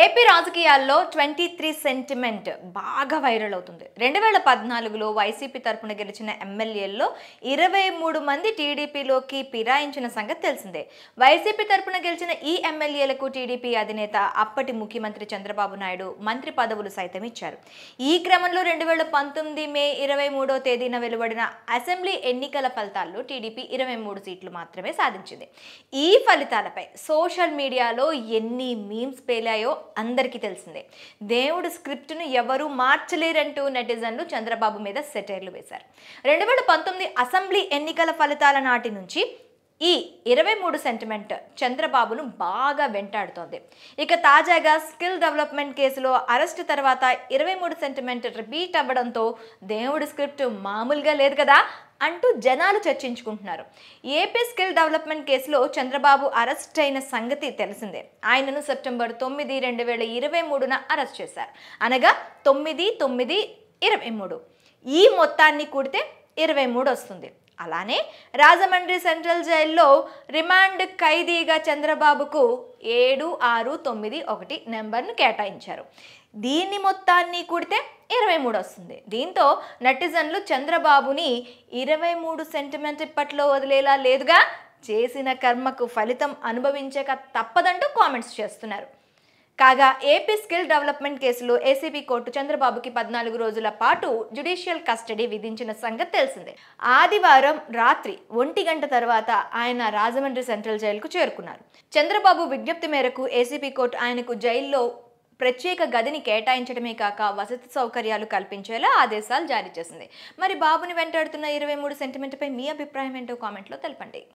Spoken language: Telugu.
ఏపీ రాజకీయాల్లో ట్వంటీ త్రీ సెంటిమెంట్ బాగా వైరల్ అవుతుంది రెండు వేల పద్నాలుగులో వైసీపీ తరఫున గెలిచిన ఎమ్మెల్యేల్లో ఇరవై మూడు మంది టీడీపీలోకి ఫిరాయించిన సంగతి తెలిసిందే వైసీపీ తరఫున గెలిచిన ఈ ఎమ్మెల్యేలకు టీడీపీ అధినేత అప్పటి ముఖ్యమంత్రి చంద్రబాబు నాయుడు మంత్రి పదవులు సైతం ఇచ్చారు ఈ క్రమంలో రెండు వేల పంతొమ్మిది మే ఇరవై మూడో తేదీన వెలువడిన అసెంబ్లీ ఎన్నికల ఫలితాల్లో టీడీపీ ఇరవై మూడు సీట్లు మాత్రమే సాధించింది ఈ ఫలితాలపై సోషల్ మీడియాలో ఎన్ని మీమ్స్ పేలాయో అందరికీ తెలిసిందే దేవుడు స్క్రిప్ట్ను ఎవరూ మార్చలేరంటూ నెటిజన్లు చంద్రబాబు మీద సెటైర్లు వేశారు రెండు వేల పంతొమ్మిది అసెంబ్లీ ఎన్నికల ఫలితాల నాటి నుంచి ఈ ఇరవై మూడు సెంటిమెంట్ చంద్రబాబును బాగా వెంటాడుతోంది ఇక తాజాగా స్కిల్ డెవలప్మెంట్ కేసులో అరెస్ట్ తర్వాత ఇరవై మూడు సెంటిమెంట్ రిపీట్ అవ్వడంతో దేవుడి స్క్రిప్ట్ మామూలుగా లేదు కదా అంటూ జనాలు చర్చించుకుంటున్నారు ఏపీ స్కిల్ డెవలప్మెంట్ కేసులో చంద్రబాబు అరెస్ట్ అయిన సంగతి తెలిసిందే ఆయనను సెప్టెంబర్ తొమ్మిది రెండు వేల ఇరవై మూడున అరెస్ట్ చేశారు అనగా తొమ్మిది తొమ్మిది ఇరవై మూడు ఈ మొత్తాన్ని కూడితే ఇరవై మూడు వస్తుంది అలానే రాజమండ్రి సెంట్రల్ జైల్లో రిమాండ్ ఖైదీగా చంద్రబాబుకు ఏడు ఆరు తొమ్మిది ఒకటి నెంబర్ను కేటాయించారు దీన్ని మొత్తాన్ని కూడితే ఇరవై మూడు వస్తుంది దీంతో నటిజన్లు చంద్రబాబుని ఇరవై మూడు సెంటిమెంట్ ఇప్పట్లో వదిలేలా లేదుగా చేసిన కర్మకు ఫలితం అనుభవించక తప్పదంటూ కామెంట్స్ చేస్తున్నారు కాగా ఏపీ స్కిల్ డెవలప్మెంట్ కేసులో ఏసీబీ కోర్టు చంద్రబాబుకి పద్నాలుగు రోజుల పాటు జుడీషియల్ కస్టడీ విధించిన సంగతి తెలిసిందే ఆదివారం రాత్రి ఒంటి గంట తర్వాత ఆయన రాజమండ్రి సెంట్రల్ జైలుకు చేరుకున్నారు చంద్రబాబు విజ్ఞప్తి మేరకు ఏసీబీ కోర్టు ఆయనకు జైల్లో ప్రత్యేక గదిని కేటాయించడమే కాక వసతి సౌకర్యాలు కల్పించేలా ఆదేశాలు జారీ చేసింది మరి బాబుని వెంటాడుతున్న ఇరవై మూడు సెంటిమెంట్పై మీ అభిప్రాయం ఏంటో కామెంట్లో తెలపండి